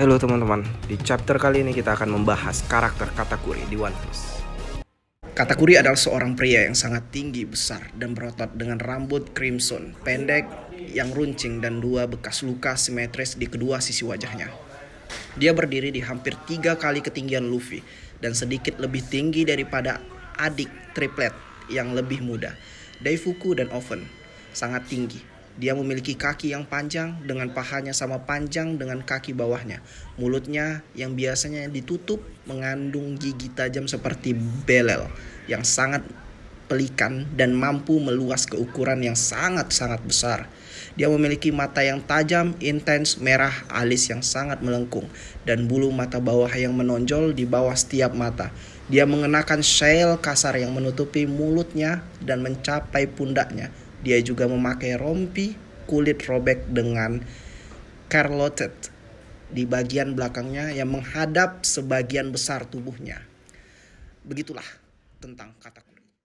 Halo teman-teman, di chapter kali ini kita akan membahas karakter Katakuri di One Piece. Katakuri adalah seorang pria yang sangat tinggi, besar, dan berotot dengan rambut crimson, pendek, yang runcing dan dua bekas luka simetris di kedua sisi wajahnya. Dia berdiri di hampir tiga kali ketinggian Luffy dan sedikit lebih tinggi daripada adik triplet yang lebih muda, Daifuku dan Oven, sangat tinggi dia memiliki kaki yang panjang dengan pahanya sama panjang dengan kaki bawahnya. Mulutnya yang biasanya ditutup mengandung gigi tajam seperti belel yang sangat pelikan dan mampu meluas ke ukuran yang sangat-sangat besar. Dia memiliki mata yang tajam, intens, merah, alis yang sangat melengkung, dan bulu mata bawah yang menonjol di bawah setiap mata. Dia mengenakan shell kasar yang menutupi mulutnya dan mencapai pundaknya, dia juga memakai rompi kulit robek dengan carlotted di bagian belakangnya yang menghadap sebagian besar tubuhnya. Begitulah tentang kata kulit.